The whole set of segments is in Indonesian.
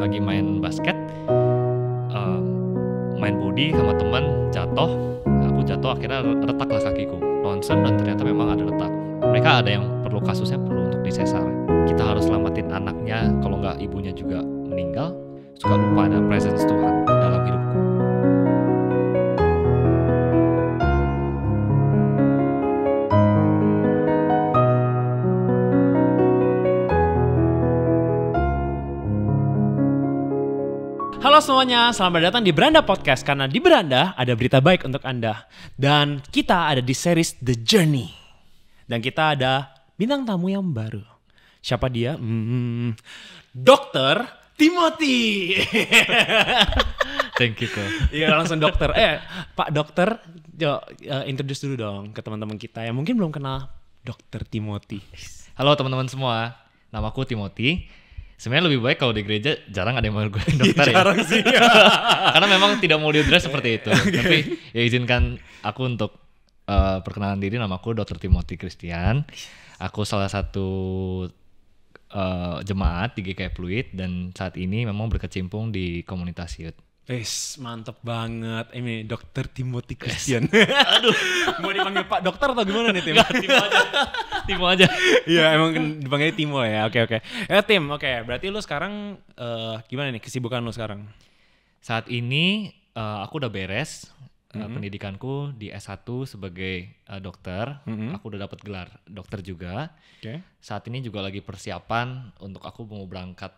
lagi main basket uh, main body sama teman jatuh aku jatuh akhirnya retaklah kakiku ronsen dan ternyata memang ada retak mereka ada yang perlu kasusnya perlu untuk disesar kita harus selamatin anaknya kalau nggak ibunya juga meninggal suka lupa ada presence Tuhan Halo semuanya, selamat datang di Beranda Podcast karena di Beranda ada berita baik untuk Anda. Dan kita ada di series The Journey. Dan kita ada bintang tamu yang baru. Siapa dia? Hmm, dokter Timothy. Thank you, Kak. Iya, langsung dokter. Eh, Pak Dokter, yo, uh, introduce dulu dong ke teman-teman kita yang mungkin belum kenal Dokter Timothy. Halo teman-teman semua, namaku Timothy sebenarnya lebih baik kalau di gereja jarang ada yang mau gue dokter ya, sih karena memang tidak mau diadres seperti itu okay. Iya. tapi ya izinkan aku untuk uh, perkenalan diri nama aku dokter Timothy Christian aku salah satu uh, jemaat di GKI Pluit dan saat ini memang berkecimpung di komunitas youth Wes mantep banget. Ini dokter Timothy Christian. Yes. Aduh. Mau dipanggil Pak Dokter atau gimana nih Tim? Gak, Timo aja. Timo aja. Iya emang kan dipanggil Timo ya. Oke oke. Eh Tim, oke. Okay. Berarti lu sekarang uh, gimana nih kesibukan lu sekarang? Saat ini uh, aku udah beres mm -hmm. pendidikanku di S1 sebagai uh, dokter. Mm -hmm. Aku udah dapat gelar dokter juga. Okay. Saat ini juga lagi persiapan untuk aku mau berangkat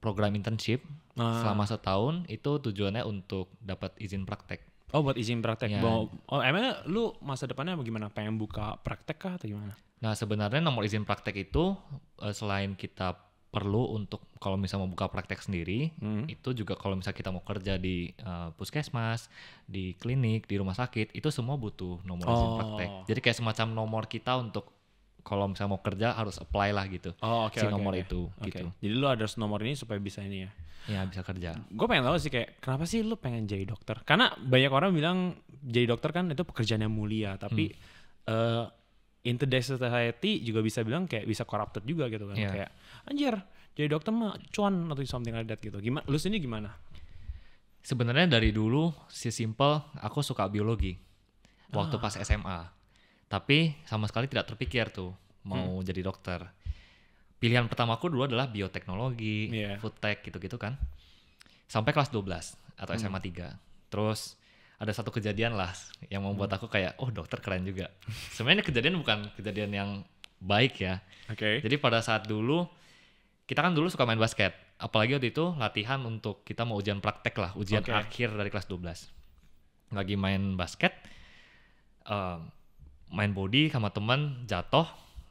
program internship ah. selama setahun itu tujuannya untuk dapat izin praktek. Oh buat izin praktek. Ya. oh emangnya lu masa depannya bagaimana? Pengen buka praktek kah atau gimana? Nah sebenarnya nomor izin praktek itu eh, selain kita perlu untuk kalau misalnya mau buka praktek sendiri hmm. itu juga kalau misalnya kita mau kerja di uh, puskesmas, di klinik, di rumah sakit itu semua butuh nomor oh. izin praktek. Jadi kayak semacam nomor kita untuk kalau misalnya mau kerja harus apply lah gitu oh, okay, si okay, nomor okay. itu okay. gitu. Jadi lu ada nomor ini supaya bisa ini ya. Iya bisa kerja. Gue pengen tahu sih kayak kenapa sih lu pengen jadi dokter? Karena banyak orang bilang jadi dokter kan itu pekerjaan yang mulia, tapi hmm. uh, in society juga bisa bilang kayak bisa corrupted juga gitu kan. Yeah. Kayak anjir jadi dokter mah cuan atau something like that gitu. Gimana? Lu sini gimana? Sebenarnya dari dulu si simple aku suka biologi waktu ah. pas SMA tapi sama sekali tidak terpikir tuh mau hmm. jadi dokter pilihan pertamaku dulu adalah bioteknologi yeah. food tech gitu-gitu kan sampai kelas 12 atau hmm. SMA 3 terus ada satu kejadian lah yang membuat hmm. aku kayak oh dokter keren juga. Sebenarnya kejadian bukan kejadian yang baik ya. Oke. Okay. Jadi pada saat dulu kita kan dulu suka main basket. Apalagi waktu itu latihan untuk kita mau ujian praktek lah, ujian okay. akhir dari kelas 12. Lagi main basket um, main body sama teman jatuh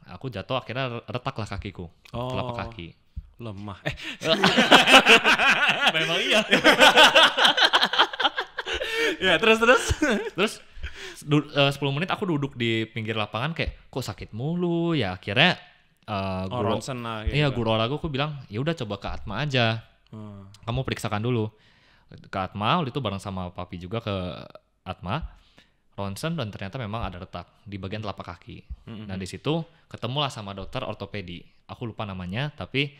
aku jatuh akhirnya retak lah kakiku oh. telapak kaki lemah eh memang iya ya terus terus terus du, eh, menit aku duduk di pinggir lapangan kayak kok sakit mulu ya akhirnya uh, guru oh, lah, gitu iya kan. guru olahraga aku bilang ya udah coba ke Atma aja hmm. kamu periksakan dulu ke Atma waktu itu bareng sama papi juga ke Atma ronsen dan ternyata memang ada retak di bagian telapak kaki. Mm-hmm. Nah di situ ketemulah sama dokter ortopedi. Aku lupa namanya tapi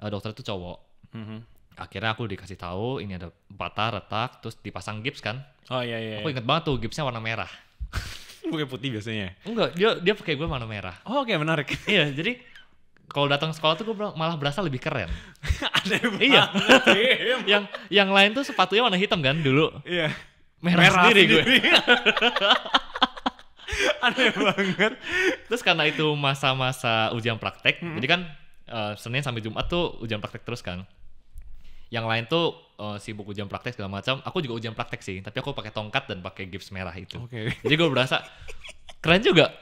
uh, dokter itu cowok. Mm-hmm. Akhirnya aku dikasih tahu ini ada patah retak terus dipasang gips kan. Oh iya iya. Aku iya. inget banget tuh gipsnya warna merah. Bukan putih biasanya. Enggak, dia dia pakai gue warna merah. Oh, oke okay, menarik. iya, jadi kalau datang sekolah tuh gue malah berasa lebih keren. Aneh banget. Iya. Iya, iya. yang yang lain tuh sepatunya warna hitam kan dulu. Iya merah, merah sendiri, sendiri. gue. Aneh banget. Terus karena itu masa-masa ujian praktek, hmm. jadi kan uh, Senin sampai Jumat tuh ujian praktek terus kan. Yang lain tuh uh, sibuk ujian praktek segala macam. Aku juga ujian praktek sih, tapi aku pakai tongkat dan pakai gips merah itu. Okay. Jadi gue berasa keren juga.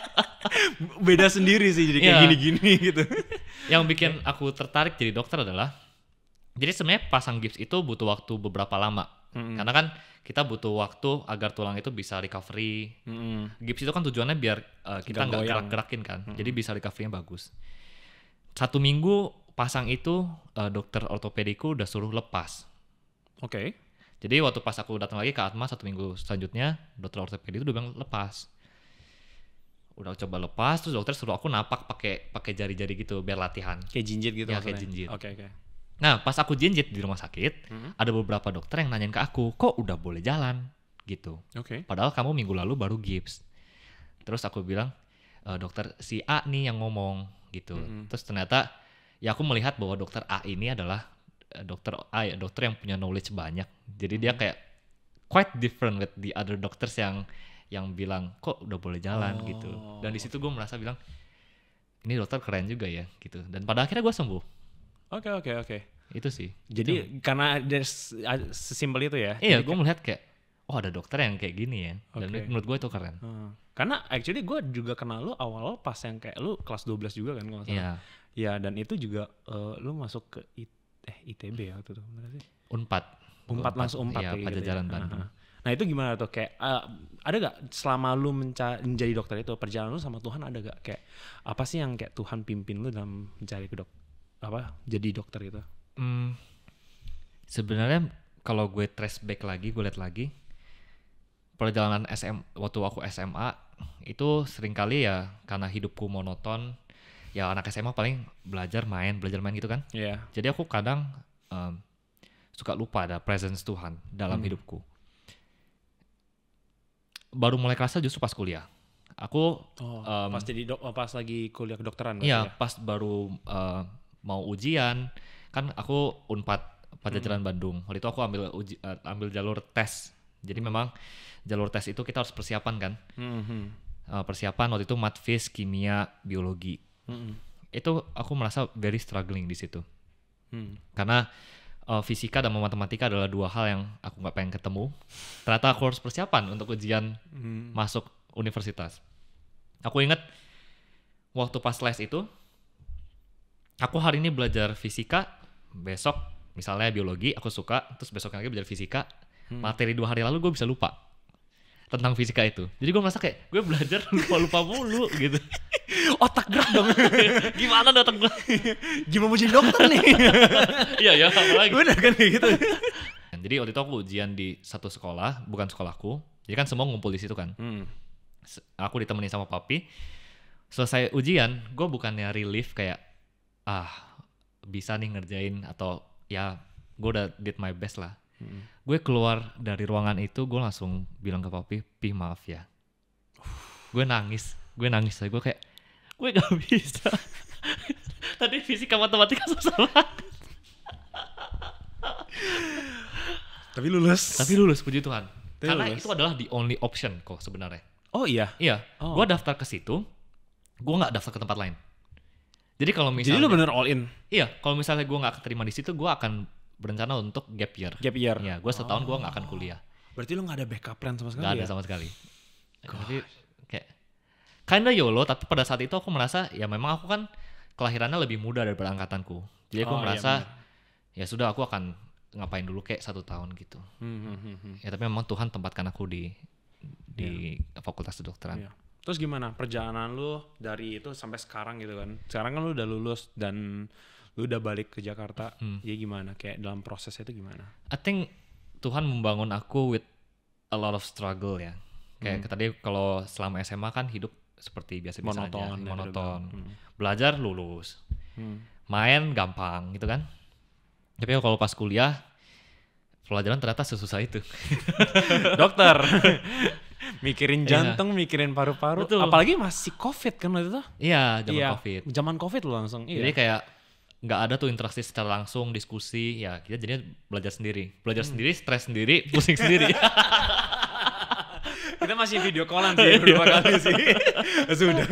Beda sendiri sih jadi kayak iya. gini-gini ya. gitu. Yang bikin aku tertarik jadi dokter adalah jadi sebenarnya pasang gips itu butuh waktu beberapa lama Mm -hmm. Karena kan kita butuh waktu agar tulang itu bisa recovery. Mm -hmm. Gips itu kan tujuannya biar uh, kita nggak gerak-gerakin kan, mm -hmm. jadi bisa recovery-nya bagus. Satu minggu pasang itu uh, dokter ortopediku udah suruh lepas. Oke. Okay. Jadi waktu pas aku datang lagi ke Atma satu minggu selanjutnya, dokter ortopedi itu udah bilang lepas. Udah coba lepas, terus dokter suruh aku napak pakai pakai jari-jari gitu biar latihan. Kayak jinjit gitu. Ya kayak jinjit. Oke okay, oke. Okay. Nah, pas aku jinjit di rumah sakit, hmm. ada beberapa dokter yang nanyain ke aku, kok udah boleh jalan gitu. Oke. Okay. Padahal kamu minggu lalu baru gips. Terus aku bilang, e, dokter si A nih yang ngomong gitu. Hmm. Terus ternyata ya aku melihat bahwa dokter A ini adalah e, dokter A, ya, dokter yang punya knowledge banyak. Jadi hmm. dia kayak quite different with the other doctors yang yang bilang kok udah boleh jalan oh. gitu. Dan di situ gue merasa bilang ini dokter keren juga ya gitu. Dan pada akhirnya gue sembuh. Oke okay, oke okay, oke. Okay itu sih jadi itu. karena ada sesimpel itu ya iya gue melihat kayak oh ada dokter yang kayak gini ya dan menurut gue itu keren hmm. karena actually gue juga kenal lu awal pas yang kayak lu kelas 12 juga kan kalau iya ya dan itu juga uh, lu masuk ke it, eh ITB ya waktu itu benar sih unpad unpad langsung unpad iya, ya, pada gitu ya. Bandung uh-huh. Nah itu gimana tuh kayak uh, ada gak selama lu menca- menjadi dokter itu perjalanan lu sama Tuhan ada gak kayak apa sih yang kayak Tuhan pimpin lu dalam mencari ke dok apa jadi dokter itu? hmm, sebenarnya kalau gue trace back lagi gue lihat lagi perjalanan SM waktu aku SMA itu sering kali ya karena hidupku monoton ya anak SMA paling belajar main belajar main gitu kan yeah. jadi aku kadang um, suka lupa ada presence Tuhan dalam hmm. hidupku baru mulai kerasa justru pas kuliah aku oh, um, pas jadi oh, pas lagi kuliah kedokteran iya ya? pas baru uh, mau ujian kan aku Unpad Pajajaran hmm. Bandung. Waktu itu aku ambil uji, uh, ambil jalur tes. Jadi memang jalur tes itu kita harus persiapan kan. Hmm. Uh, persiapan waktu itu matfis, kimia, biologi. Hmm. Itu aku merasa very struggling di situ. Hmm. Karena uh, fisika dan matematika adalah dua hal yang aku nggak pengen ketemu. Ternyata aku harus persiapan untuk ujian hmm. masuk universitas. Aku inget waktu pas les itu, aku hari ini belajar fisika, besok misalnya biologi aku suka terus besoknya lagi belajar fisika hmm. materi dua hari lalu gue bisa lupa tentang fisika itu jadi gue merasa kayak gue belajar lupa lupa mulu gitu otak gerak dong gimana otak gerak gimana mau jadi dokter nih iya ya apa lagi bener kan kayak gitu jadi waktu itu aku ujian di satu sekolah bukan sekolahku jadi kan semua ngumpul di situ kan hmm. aku ditemenin sama papi selesai ujian gue bukannya relief kayak ah bisa nih ngerjain atau ya gue udah did my best lah. Hmm. Gue keluar dari ruangan itu gue langsung bilang ke papi, pi maaf ya. gue nangis, gue nangis, gue kayak gue gak bisa. Tadi fisika matematika susah banget. Tapi lulus. Tapi lulus puji Tuhan. Tapi Karena lulus. itu adalah the only option kok sebenarnya. Oh iya. Iya. Oh. Gue daftar ke situ. Gue nggak daftar ke tempat lain. Jadi kalau misalnya Jadi lu bener all in. Iya, kalau misalnya gue nggak keterima di situ, gue akan berencana untuk gap year. Gap year. Iya, gue setahun oh. gue nggak akan kuliah. Berarti lu nggak ada backup plan sama sekali? Gak ada ya? sama sekali. Jadi kayak kinda YOLO, tapi pada saat itu aku merasa ya memang aku kan kelahirannya lebih muda daripada angkatanku. Jadi aku oh, iya, merasa iya ya sudah aku akan ngapain dulu kayak satu tahun gitu. Hmm, hmm, hmm, hmm. Ya tapi memang Tuhan tempatkan aku di di yeah. fakultas kedokteran. Yeah. Terus gimana perjalanan lu dari itu sampai sekarang gitu kan? Sekarang kan lu udah lulus dan lu udah balik ke Jakarta. Hmm. Ya gimana? Kayak dalam proses itu gimana? I think Tuhan membangun aku with a lot of struggle ya. Kayak hmm. tadi kalau selama SMA kan hidup seperti biasa-biasa monoton, ya, monoton. Hmm. Belajar lulus. Hmm. Main gampang gitu kan. Tapi kalau pas kuliah pelajaran ternyata sesusah itu. Dokter. mikirin iya. jantung, mikirin paru-paru. Apalagi masih covid kan waktu itu? Iya, zaman yeah. covid. Zaman covid loh langsung. Iya. Jadi kayak nggak ada tuh interaksi secara langsung, diskusi. Ya kita jadinya belajar sendiri, belajar hmm. sendiri, stres sendiri, pusing sendiri. kita masih video callan sih iya. beberapa kali sih. Sudah.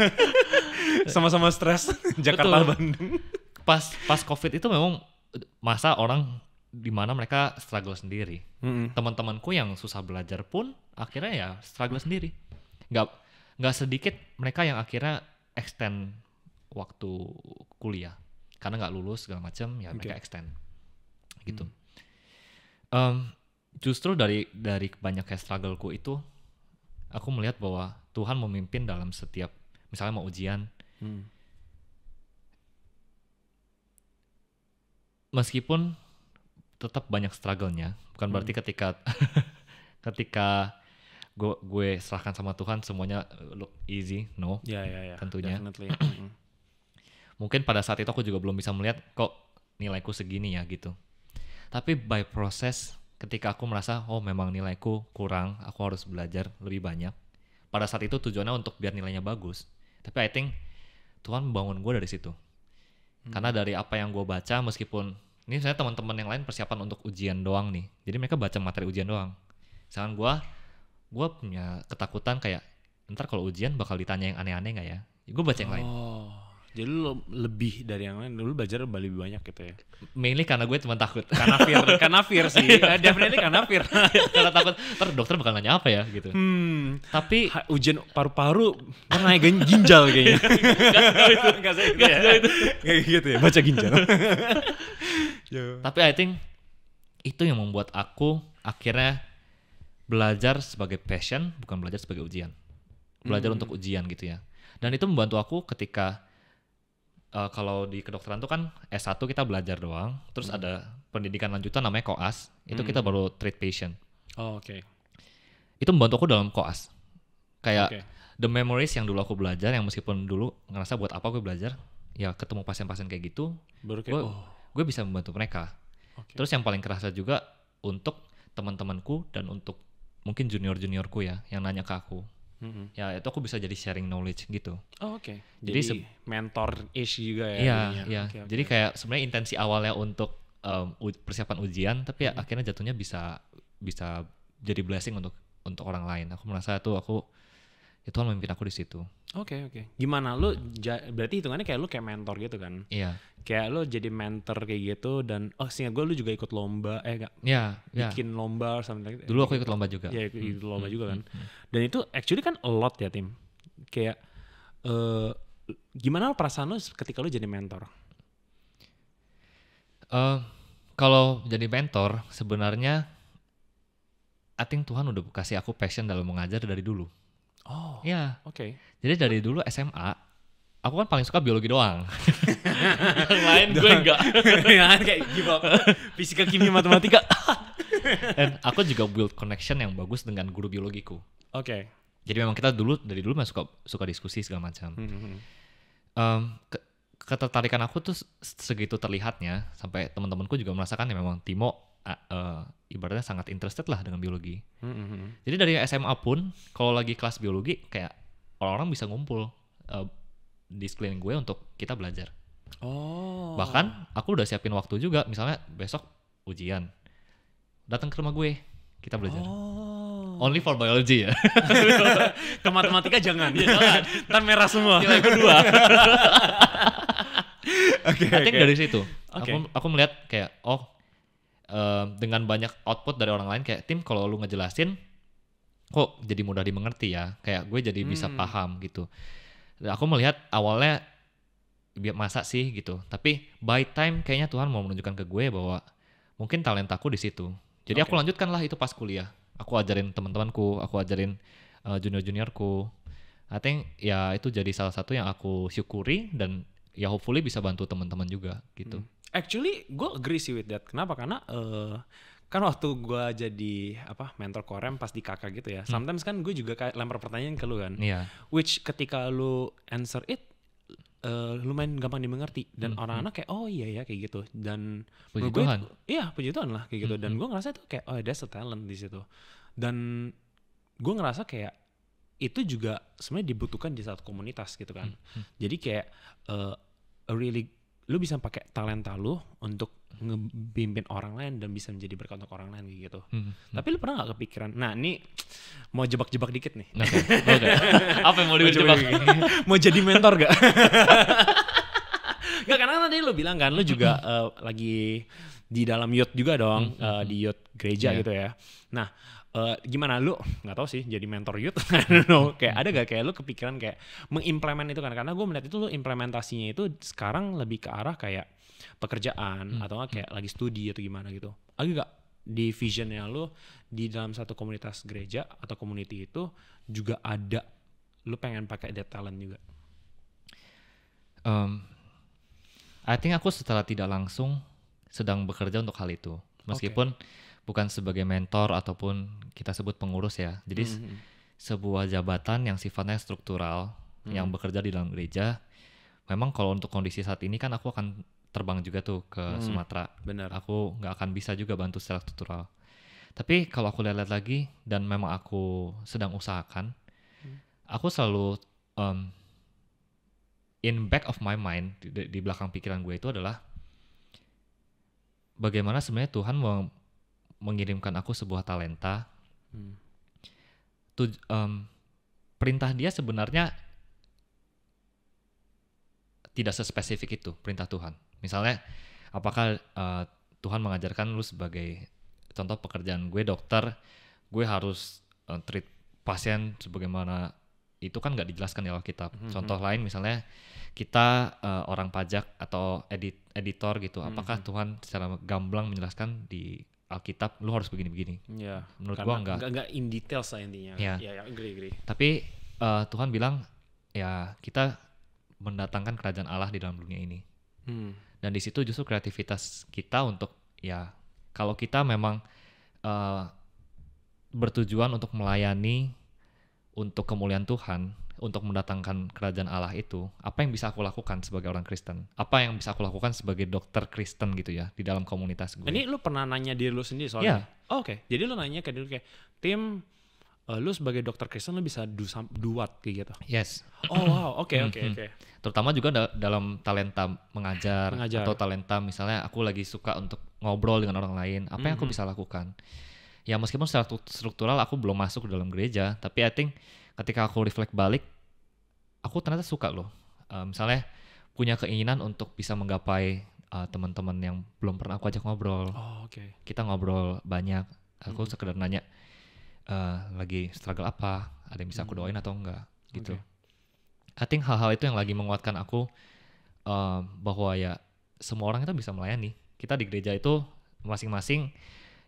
Sama-sama stres Jakarta Betul. Bandung. Pas pas covid itu memang masa orang di mana mereka struggle sendiri. Mm -hmm. Teman-temanku yang susah belajar pun akhirnya ya struggle sendiri. Nggak nggak sedikit mereka yang akhirnya extend waktu kuliah karena nggak lulus segala macam ya okay. mereka extend mm. gitu. Mm. Um, justru dari dari banyaknya struggleku itu aku melihat bahwa Tuhan memimpin dalam setiap misalnya mau ujian. Mm. Meskipun tetap banyak struggle-nya. Bukan hmm. berarti ketika ketika gue gue serahkan sama Tuhan semuanya eh, look easy, no. Ya yeah, ya yeah, ya. Tentunya. Hmm. Mungkin pada saat itu aku juga belum bisa melihat kok nilaiku segini ya gitu. Tapi by process ketika aku merasa oh memang nilaiku kurang, aku harus belajar lebih banyak. Pada saat itu tujuannya untuk biar nilainya bagus. Tapi I think Tuhan membangun gue dari situ. Hmm. Karena dari apa yang gue baca meskipun ini saya teman-teman yang lain persiapan untuk ujian doang nih jadi mereka baca materi ujian doang misalkan gue gue punya ketakutan kayak ntar kalau ujian bakal ditanya yang aneh-aneh nggak ya gue baca yang oh. lain jadi lo lebih dari yang lain lu belajar lebih banyak gitu ya mainly karena gue cuma takut karena fear karena fear sih uh, definitely karena fear karena takut ter dokter bakal nanya apa ya gitu hmm, tapi ujian paru-paru karena naik ginjal kayaknya Gak sih gitu ya kayak gitu ya baca ginjal tapi I think itu yang membuat aku akhirnya belajar sebagai passion bukan belajar sebagai ujian belajar hmm. untuk ujian gitu ya dan itu membantu aku ketika uh, kalau di kedokteran tuh kan S1 kita belajar doang, terus hmm. ada pendidikan lanjutan namanya koas, itu hmm. kita baru treat patient. Oh, oke. Okay. Itu membantu aku dalam koas. Kayak okay. the memories yang dulu aku belajar yang meskipun dulu ngerasa buat apa gue belajar, ya ketemu pasien-pasien kayak gitu, baru kayak gue, oh. gue bisa membantu mereka. Okay. Terus yang paling kerasa juga untuk teman-temanku dan untuk mungkin junior-juniorku ya yang nanya ke aku Mm-hmm. Ya itu aku bisa jadi sharing knowledge gitu. Oh oke. Okay. Jadi, jadi mentor ish juga ya. Iya iya. Ya. Okay, okay. Jadi kayak sebenarnya intensi awalnya untuk um, persiapan ujian, tapi mm-hmm. ya akhirnya jatuhnya bisa bisa jadi blessing untuk untuk orang lain. Aku merasa tuh aku ya Tuhan memimpin aku di situ. Oke okay, oke. Okay. Gimana lu ja, berarti hitungannya kayak lu kayak mentor gitu kan? Iya. Kayak lu jadi mentor kayak gitu dan oh singkat gue lu juga ikut lomba eh enggak. Iya. iya. bikin yeah. lomba sama Dulu aku ikut lomba juga. Iya, ikut, hmm. lomba juga kan. Hmm. hmm, hmm. Dan itu actually kan a lot ya tim. Kayak eh uh, gimana perasaan lu ketika lu jadi mentor? Uh, kalau jadi mentor sebenarnya I think Tuhan udah kasih aku passion dalam mengajar dari dulu. Oh. Iya. Oke. Okay. Jadi dari dulu SMA aku kan paling suka biologi doang. Yang lain gue enggak. ya kayak give up. Fisika, kimia, matematika. Dan aku juga build connection yang bagus dengan guru biologiku. Oke. Okay. Jadi memang kita dulu dari dulu masih suka suka diskusi segala macam. Mm um, ke, ketertarikan aku tuh segitu terlihatnya sampai teman-temanku juga merasakan ya memang Timo uh, uh, ibaratnya sangat interested lah dengan biologi. Mm-hmm. Jadi dari SMA pun kalau lagi kelas biologi kayak orang-orang bisa ngumpul uh, di sekeliling gue untuk kita belajar. Oh. Bahkan aku udah siapin waktu juga, misalnya besok ujian. Datang ke rumah gue, kita belajar. Oh. Only for biology ya. ke matematika jangan, ya jangan. Ntar merah semua. Nilai kedua. Oke. okay, I okay. dari situ. Okay. Aku aku melihat kayak oh dengan banyak output dari orang lain kayak tim kalau lu ngejelasin kok jadi mudah dimengerti ya kayak gue jadi hmm. bisa paham gitu Dan aku melihat awalnya biar masa sih gitu tapi by time kayaknya Tuhan mau menunjukkan ke gue bahwa mungkin talentaku di situ jadi okay. aku lanjutkan lah itu pas kuliah aku ajarin teman-temanku aku ajarin uh, junior juniorku I think ya itu jadi salah satu yang aku syukuri dan ya hopefully bisa bantu teman-teman juga gitu hmm. Actually, gue agree sih with that. Kenapa? Karena uh, kan waktu gue jadi apa mentor korem pas di kakak gitu ya. Hmm. Sometimes kan gue juga kayak lempar pertanyaan ke lu kan. Yeah. Which ketika lu answer it, uh, lumayan gampang dimengerti dan orang orang hmm. hmm. kayak oh iya ya kayak gitu dan puji gue, Tuhan iya puji Tuhan lah kayak gitu hmm. dan hmm. gue ngerasa itu kayak oh that's a talent di situ dan gue ngerasa kayak itu juga sebenarnya dibutuhkan di saat komunitas gitu kan hmm. hmm. jadi kayak uh, a really lu bisa pakai talenta lu untuk ngebimbing orang lain dan bisa menjadi berkat untuk orang lain gitu. Hmm, hmm. Tapi lu pernah gak kepikiran? Nah, ini mau jebak-jebak dikit nih. Okay, okay. Apa yang mau dijebak? mau jadi mentor gak? Gak karena kan tadi lu bilang kan lu juga uh, lagi di dalam youth juga dong, uh, di youth gereja yeah. gitu ya. Nah, uh, gimana lu nggak tahu sih jadi mentor youth I don't know kayak ada gak kayak lu kepikiran kayak mengimplement itu kan karena gue melihat itu lu implementasinya itu sekarang lebih ke arah kayak pekerjaan hmm. atau kayak hmm. lagi studi atau gimana gitu lagi gak di visionnya lu di dalam satu komunitas gereja atau community itu juga ada lu pengen pakai that talent juga um, I think aku setelah tidak langsung sedang bekerja untuk hal itu meskipun okay bukan sebagai mentor ataupun kita sebut pengurus ya. Jadi mm -hmm. sebuah jabatan yang sifatnya struktural mm -hmm. yang bekerja di dalam gereja. Memang kalau untuk kondisi saat ini kan aku akan terbang juga tuh ke mm Sumatera. Benar. Aku nggak akan bisa juga bantu secara struktural. Tapi kalau aku lihat-lihat lagi dan memang aku sedang usahakan, mm. aku selalu um, in back of my mind di, di belakang pikiran gue itu adalah bagaimana sebenarnya Tuhan mengirimkan aku sebuah talenta. Hmm. Tuj um, perintah dia sebenarnya tidak sespesifik itu perintah Tuhan. Misalnya, apakah uh, Tuhan mengajarkan lu sebagai contoh pekerjaan gue dokter, gue harus uh, treat pasien sebagaimana itu kan nggak dijelaskan di Alkitab. -hmm. hmm. Contoh lain misalnya kita uh, orang pajak atau edit editor gitu, hmm, apakah -hmm. Tuhan secara gamblang menjelaskan di Alkitab lu harus begini-begini. Ya, Menurut gua enggak. enggak. Enggak in detail lah intinya. Ya, ya, ya agree, agree. Tapi uh, Tuhan bilang ya kita mendatangkan kerajaan Allah di dalam dunia ini. Hmm. Dan di situ justru kreativitas kita untuk ya kalau kita memang uh, bertujuan untuk melayani untuk kemuliaan Tuhan, untuk mendatangkan kerajaan Allah itu, apa yang bisa aku lakukan sebagai orang Kristen? Apa yang bisa aku lakukan sebagai dokter Kristen gitu ya di dalam komunitas gue? Ini lu pernah nanya diri lu sendiri soalnya? Yeah. Oh, Oke, okay. jadi lu nanya ke diri kayak, tim uh, lu sebagai dokter Kristen lu bisa do, some, kayak gitu. Yes. Oh wow, oke okay, oke okay, mm-hmm. oke. Okay. Terutama juga da dalam talenta mengajar, mengajar atau talenta misalnya aku lagi suka untuk ngobrol dengan orang lain, apa mm -hmm. yang aku mm-hmm. bisa lakukan? Ya meskipun secara struktural aku belum masuk ke dalam gereja, tapi I think ketika aku reflect balik aku ternyata suka loh uh, misalnya punya keinginan untuk bisa menggapai uh, teman-teman yang belum pernah aku ajak ngobrol oh, okay. kita ngobrol banyak aku hmm. sekedar nanya uh, lagi struggle apa ada yang bisa aku hmm. doain atau enggak gitu okay. I think hal-hal itu yang lagi menguatkan aku uh, bahwa ya semua orang itu bisa melayani kita di gereja itu masing-masing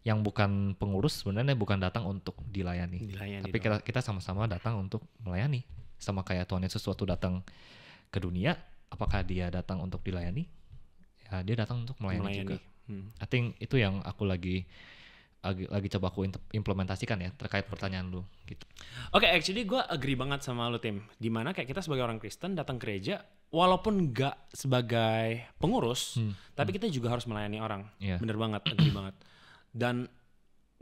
yang bukan pengurus sebenarnya bukan datang untuk dilayani, dilayani tapi dong. kita kita sama-sama datang untuk melayani sama kayak Tuhan Yesus waktu datang ke dunia apakah dia datang untuk dilayani ya dia datang untuk melayani, melayani. juga hmm. I think itu yang aku lagi lagi, lagi coba aku implementasikan ya terkait pertanyaan lu gitu. Oke, okay, actually gue agree banget sama lu tim. Dimana kayak kita sebagai orang Kristen datang gereja, walaupun nggak sebagai pengurus, hmm. tapi hmm. kita juga harus melayani orang. Yeah. Bener banget, agree banget dan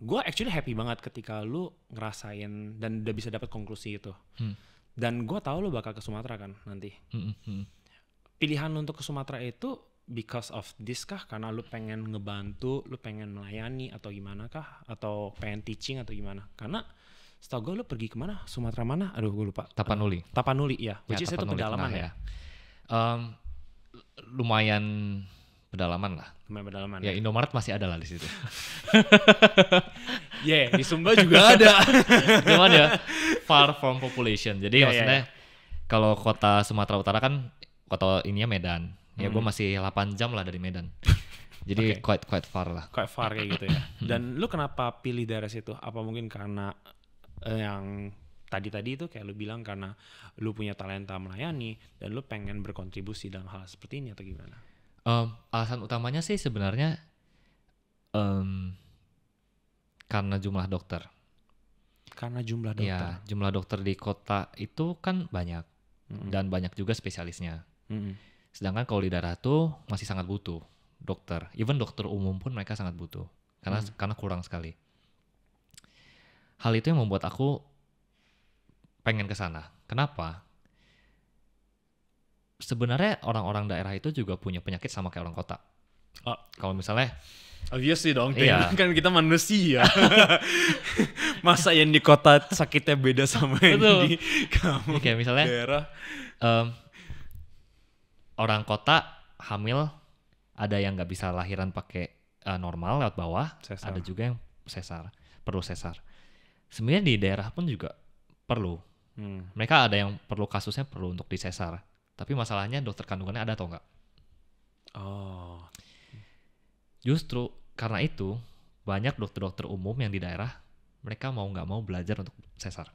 gue actually happy banget ketika lu ngerasain dan udah bisa dapat konklusi itu hmm. dan gue tahu lu bakal ke Sumatera kan nanti hmm, hmm, hmm. pilihan lu untuk ke Sumatera itu because of this kah karena lu pengen ngebantu lu pengen melayani atau gimana kah atau pengen teaching atau gimana karena setahu gue lu pergi kemana Sumatera mana aduh gue lupa Tapanuli Tapanuli ya which ya, is itu pedalaman ya, ya. Um, lumayan pedalaman lah. Lumayan pedalaman. Ya, ya. Indomaret masih ada lah di situ. ya, yeah, di Sumba juga ada. Cuman ya far from population. Jadi yeah, ya, maksudnya yeah, yeah. kalau kota Sumatera Utara kan kota ininya Medan. Ya hmm. gue masih 8 jam lah dari Medan. Jadi okay. quite quite far lah. Quite far kayak gitu ya. Dan lu kenapa pilih daerah situ? Apa mungkin karena eh, yang tadi-tadi itu kayak lu bilang karena lu punya talenta melayani dan lu pengen berkontribusi dalam hal seperti ini atau gimana? Um, alasan utamanya sih sebenarnya um, karena jumlah dokter. Karena jumlah iya, dokter. Ya, jumlah dokter di kota itu kan banyak mm -hmm. dan banyak juga spesialisnya. Mm -hmm. Sedangkan kalau di daerah tuh masih sangat butuh dokter. Even dokter umum pun mereka sangat butuh karena mm. karena kurang sekali. Hal itu yang membuat aku pengen ke sana. Kenapa? sebenarnya orang-orang daerah itu juga punya penyakit sama kayak orang kota. Oh. Kalau misalnya sih dong, iya. kan kita manusia. Masa yang di kota sakitnya beda sama yang Betul. di kamu. Iya, kayak misalnya daerah. Um, orang kota hamil ada yang nggak bisa lahiran pakai uh, normal lewat bawah, sesar. ada juga yang sesar, perlu sesar. Sebenarnya di daerah pun juga perlu. Hmm. Mereka ada yang perlu kasusnya perlu untuk disesar. Tapi masalahnya dokter kandungannya ada atau enggak? Oh. Justru karena itu banyak dokter-dokter umum yang di daerah mereka mau nggak mau belajar untuk sesar.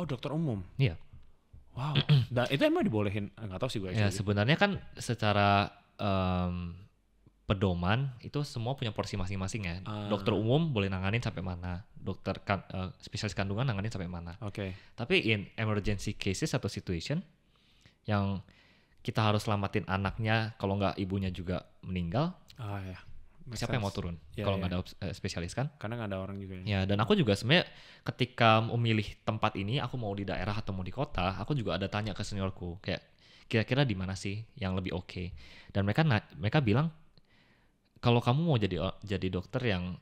Oh dokter umum? Iya. Wow. nah itu emang dibolehin? Nggak tahu sih gue. Ya sebenarnya kan secara um, pedoman itu semua punya porsi masing-masing ya. Uh. Dokter umum boleh nanganin sampai mana, dokter kan, uh, spesialis kandungan nanganin sampai mana. Oke. Okay. Tapi in emergency cases atau situation yang kita harus selamatin anaknya, kalau nggak ibunya juga meninggal. Ah ya. siapa sense. yang mau turun yeah, kalau nggak ya. ada uh, spesialis kan? Karena nggak ada orang juga. Ya, ya dan aku juga sebenarnya ketika memilih tempat ini, aku mau di daerah atau mau di kota, aku juga ada tanya ke seniorku kayak kira-kira di mana sih yang lebih oke? Okay? Dan mereka mereka bilang kalau kamu mau jadi jadi dokter yang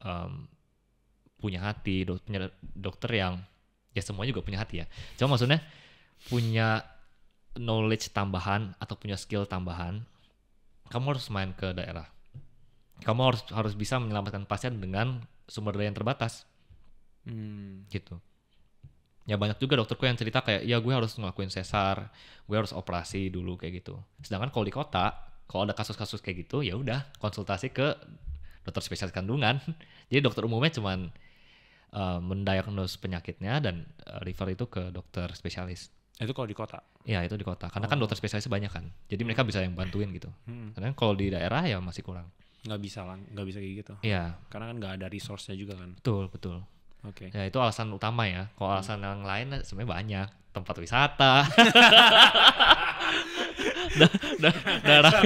um, punya hati, do, punya dokter yang ya semua juga punya hati ya. Cuma maksudnya punya knowledge tambahan atau punya skill tambahan, kamu harus main ke daerah. Kamu harus harus bisa menyelamatkan pasien dengan sumber daya yang terbatas. Hmm. Gitu. Ya banyak juga dokterku yang cerita kayak ya gue harus ngelakuin sesar, gue harus operasi dulu kayak gitu. Sedangkan kalau di kota kalau ada kasus-kasus kayak gitu ya udah konsultasi ke dokter spesialis kandungan jadi dokter umumnya cuman uh, eh, mendiagnos penyakitnya dan uh, refer itu ke dokter spesialis itu kalau di kota Iya itu di kota karena kan oh. kan dokter spesialis banyak kan jadi mereka bisa yang bantuin gitu hmm. karena kalau di daerah ya masih kurang nggak bisa lah nggak bisa kayak gitu Iya. karena kan nggak ada resource-nya juga kan betul betul oke okay. ya itu alasan utama ya kalau alasan hmm. yang lain eh, sebenarnya banyak tempat wisata da, da, darah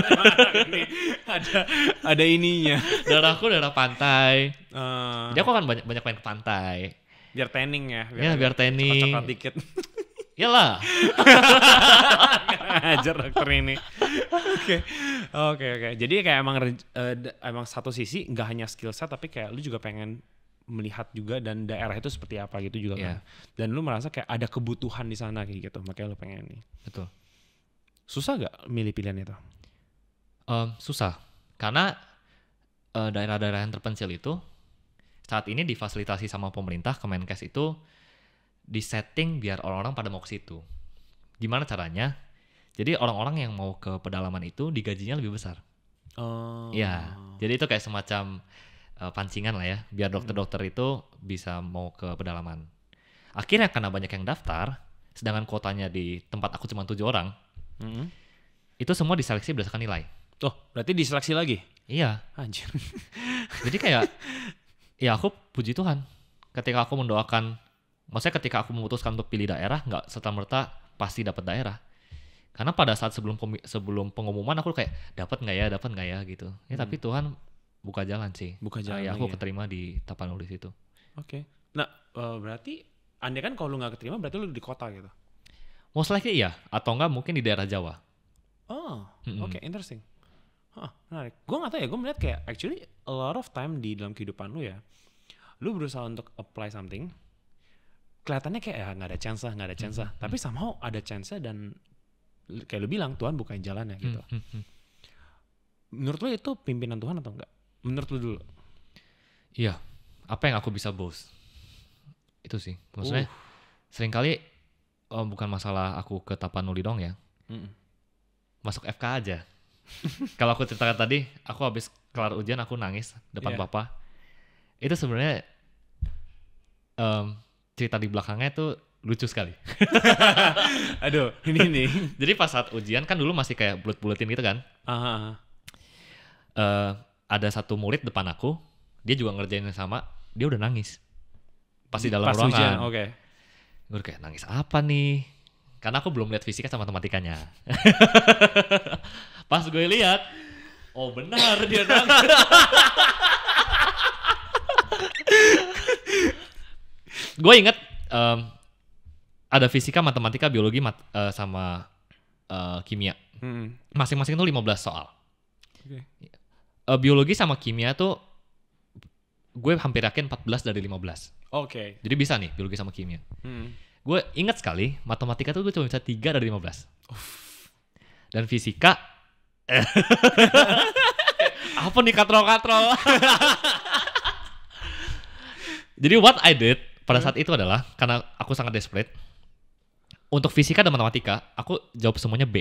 ada ada ininya darahku darah pantai uh, ah. jadi aku akan banyak banyak main ke pantai biar tanning ya biar, ya, biar tanning coklat dikit Iyalah. Ajar dokter ini. Oke. Oke oke. Jadi kayak emang uh, emang satu sisi nggak hanya skill set tapi kayak lu juga pengen melihat juga dan daerah itu seperti apa gitu juga yeah. kan. Dan lu merasa kayak ada kebutuhan di sana kayak gitu. Makanya lu pengen ini. Betul. Susah gak milih pilihan itu? Um, susah, karena eh, daerah-daerah uh, yang terpencil itu saat ini difasilitasi sama pemerintah Kemenkes itu disetting biar orang-orang pada mau ke situ. Gimana caranya? Jadi orang-orang yang mau ke pedalaman itu digajinya lebih besar. Oh. Ya, jadi itu kayak semacam uh, pancingan lah ya, biar hmm. dokter-dokter itu bisa mau ke pedalaman. Akhirnya karena banyak yang daftar, sedangkan kuotanya di tempat aku cuma tujuh orang, mm -hmm. itu semua diseleksi berdasarkan nilai. Oh, berarti diseleksi lagi? Iya. Anjir. Jadi kayak, ya aku puji Tuhan. Ketika aku mendoakan, maksudnya ketika aku memutuskan untuk pilih daerah, nggak serta-merta pasti dapat daerah. Karena pada saat sebelum sebelum pengumuman aku kayak dapat nggak ya, dapat nggak ya gitu. Ya hmm. tapi Tuhan buka jalan sih. Buka jalan. Ya aku keterima di Tapanuli itu. Oke. Okay. Nah, eh, berarti anda kan kalau lu nggak keterima berarti lu di kota gitu. Most likely iya, atau enggak mungkin di daerah Jawa. Oh, -hmm. oke, okay, interesting. Huh, menarik. Gue gak tau ya, gue melihat kayak actually a lot of time di dalam kehidupan lu ya, lu berusaha untuk apply something, kelihatannya kayak ya ah, gak ada chance lah, gak ada chance lah. -hmm. Tapi somehow ada chance dan kayak lu bilang Tuhan bukain jalannya mm-hmm. gitu. -hmm. Menurut lu itu pimpinan Tuhan atau enggak? Menurut lu dulu? Iya. Apa yang aku bisa bos? Itu sih. Maksudnya uh. seringkali oh bukan masalah aku ke Tapanuli dong ya. Mm Masuk FK aja. Kalau aku ceritakan tadi, aku habis kelar ujian aku nangis depan yeah. papa. Itu sebenarnya um, cerita di belakangnya itu lucu sekali. Aduh, ini nih. Jadi pas saat ujian kan dulu masih kayak bulut buletin gitu kan. Aha. Uh, ada satu murid depan aku, dia juga ngerjain yang sama, dia udah nangis. Pasti dalam pas ruangan. Ujian, okay gue kayak nangis apa nih karena aku belum lihat fisika sama matematikanya pas gue lihat oh benar dia nangis gue inget um, ada fisika matematika biologi mat, uh, sama uh, kimia hmm. masing-masing hmm. tuh 15 soal okay. Iya. uh, eh, biologi sama kimia tuh gue hampir yakin 14 dari 15. Oke. Okay. Jadi bisa nih biologi sama kimia. Hmm. Gue ingat sekali matematika tuh gue cuma bisa 3 dari 15. Uff. Dan fisika eh. apa nih katrol-katrol. Jadi what I did pada saat hmm. itu adalah karena aku sangat desperate untuk fisika dan matematika aku jawab semuanya B.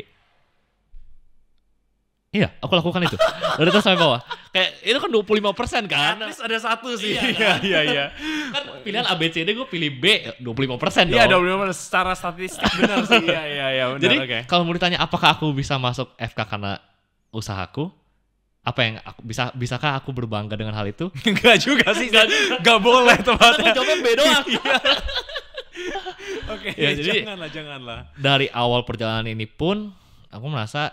Iya, aku lakukan itu. Dari atas sampai bawah. Kayak itu kan 25% persen kan. Terus ada satu sih. Iya, iya, kan? iya, iya. kan pilihan A, B, C. D gue pilih B 25% iya, dong. Iya, 25% secara statistik benar sih. Iya, iya, iya benar. Jadi okay. kalau mau ditanya apakah aku bisa masuk FK karena usahaku, apa yang aku bisa bisakah aku berbangga dengan hal itu? Enggak juga sih, enggak boleh tempatnya. Aku jawabnya B doang. Iya. Ya, oke, okay, ya, jadi janganlah, janganlah. Dari awal perjalanan ini pun aku merasa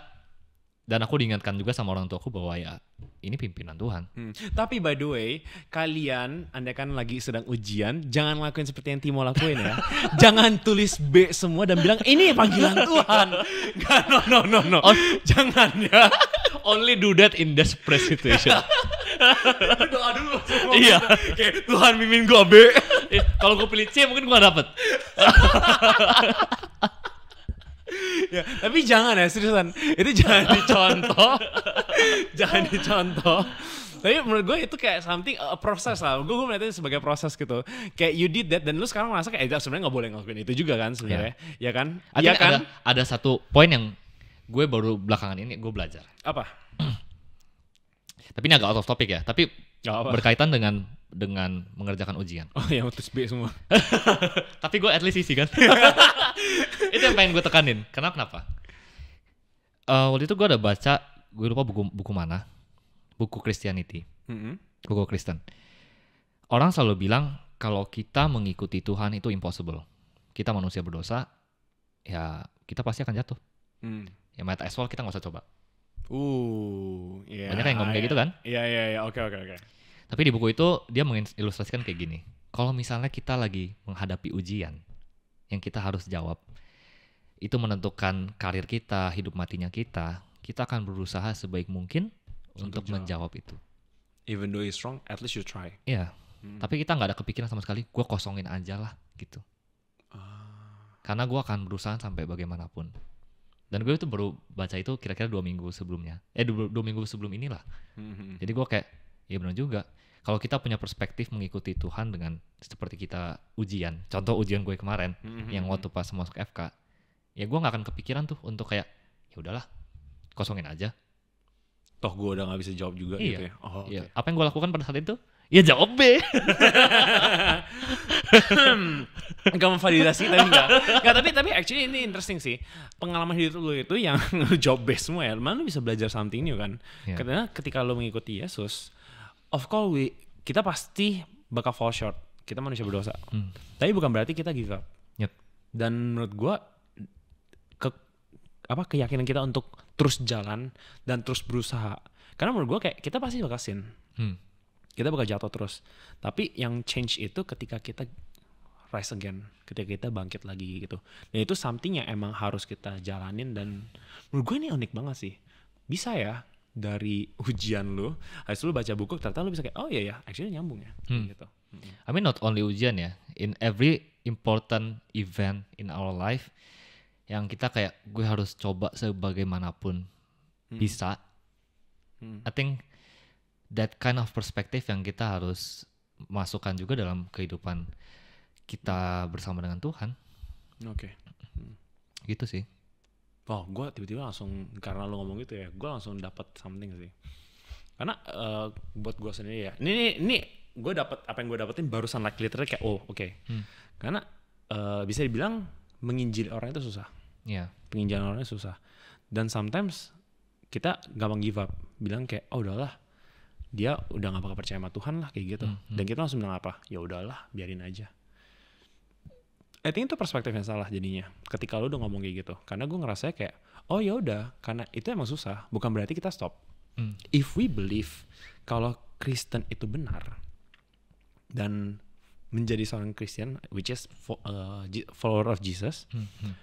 dan aku diingatkan juga sama orang tuaku bahwa ya ini pimpinan Tuhan. Hmm. Tapi by the way, kalian anda kan lagi sedang ujian, jangan lakuin seperti yang Timo lakuin ya. jangan tulis B semua dan bilang ini panggilan Tuhan. Gak, no no no no. On, jangan ya. Only do that in desperate situation. doa dulu Iya. Oke, Tuhan mimin gua B. Eh, kalau gua pilih C mungkin gua dapet. ya, tapi jangan ya seriusan. Itu jangan dicontoh. jangan dicontoh. Tapi menurut gue itu kayak something a proses lah. Gue gue melihatnya sebagai proses gitu. Kayak you did that dan lu sekarang merasa kayak eh, sebenarnya nggak boleh ngelakuin itu juga kan sebenarnya. Yeah. Ya kan? Iya kan? Ada, ada satu poin yang gue baru belakangan ini gue belajar. Apa? tapi ini agak out of topic ya. Tapi berkaitan dengan dengan mengerjakan ujian. Oh ya terus B semua. Tapi gue at least isi kan. itu yang pengen gue tekanin. Kenapa? Kenapa? Uh, waktu itu gue ada baca, gue lupa buku buku mana, buku Christianity, mm-hmm. buku Kristen. Orang selalu bilang kalau kita mengikuti Tuhan itu impossible. Kita manusia berdosa, ya kita pasti akan jatuh. Mm. Ya might as well kita nggak usah coba. Uh, yeah, banyak yang ngomong kayak gitu kan? Iya iya iya, oke oke oke. Tapi di buku itu dia mengilustrasikan kayak gini. Kalau misalnya kita lagi menghadapi ujian yang kita harus jawab, itu menentukan karir kita, hidup matinya kita, kita akan berusaha sebaik mungkin untuk, untuk menjawab itu. Even though it's wrong, at least you try. Iya. Yeah. Hmm. Tapi kita nggak ada kepikiran sama sekali, gue kosongin aja lah gitu. Uh. Karena gue akan berusaha sampai bagaimanapun dan gue itu baru baca itu kira-kira dua minggu sebelumnya eh dua, dua minggu sebelum inilah hmm, hmm. jadi gue kayak Iya benar juga. Kalau kita punya perspektif mengikuti Tuhan dengan seperti kita ujian, contoh ujian gue kemarin mm-hmm. yang waktu pas masuk FK, ya gue nggak akan kepikiran tuh untuk kayak ya udahlah kosongin aja. Toh gue udah nggak bisa jawab juga iya. gitu ya. Oh, iya. Apa yang gue lakukan pada saat itu? Ya jawab B. Enggak memvalidasi tapi enggak. Enggak, tapi tapi actually ini interesting sih. Pengalaman hidup lu itu yang jawab job semua ya. Mana bisa belajar something new kan? Yeah. Karena ketika lu mengikuti Yesus, of course we kita pasti bakal fall short. Kita manusia berdosa. Hmm. Tapi bukan berarti kita give up. Yep. Dan menurut gue ke apa keyakinan kita untuk terus jalan dan terus berusaha. Karena menurut gue kayak kita pasti bakal sin. Hmm. Kita bakal jatuh terus. Tapi yang change itu ketika kita rise again ketika kita bangkit lagi gitu dan itu something yang emang harus kita jalanin dan menurut gue ini unik banget sih bisa ya dari ujian lu, habis lu baca buku ternyata lu bisa kayak oh iya ya, actually nyambung ya hmm. gitu. Hmm. I mean not only ujian ya, in every important event in our life yang kita kayak gue harus coba sebagaimanapun hmm. bisa. Hmm. I think that kind of perspective yang kita harus masukkan juga dalam kehidupan kita bersama dengan Tuhan. Oke. Okay. Hmm. Gitu sih oh gue tiba-tiba langsung karena lo ngomong gitu ya gue langsung dapat something sih karena uh, buat gue sendiri ya ini ini, ini gue dapat apa yang gue dapetin barusan like literally kayak oh oke okay. hmm. karena uh, bisa dibilang menginjil orang itu susah yeah. penginjilan orangnya susah dan sometimes kita gampang give up bilang kayak oh udahlah dia udah gak bakal percaya sama Tuhan lah kayak gitu hmm, hmm. dan kita langsung bilang apa ya udahlah biarin aja I think itu perspektif yang salah jadinya ketika lu udah ngomong kayak gitu karena gue ngerasa kayak oh ya udah karena itu emang susah bukan berarti kita stop hmm. if we believe kalau Kristen itu benar dan menjadi seorang Kristen which is fo uh, follower of Jesus hmm, hmm.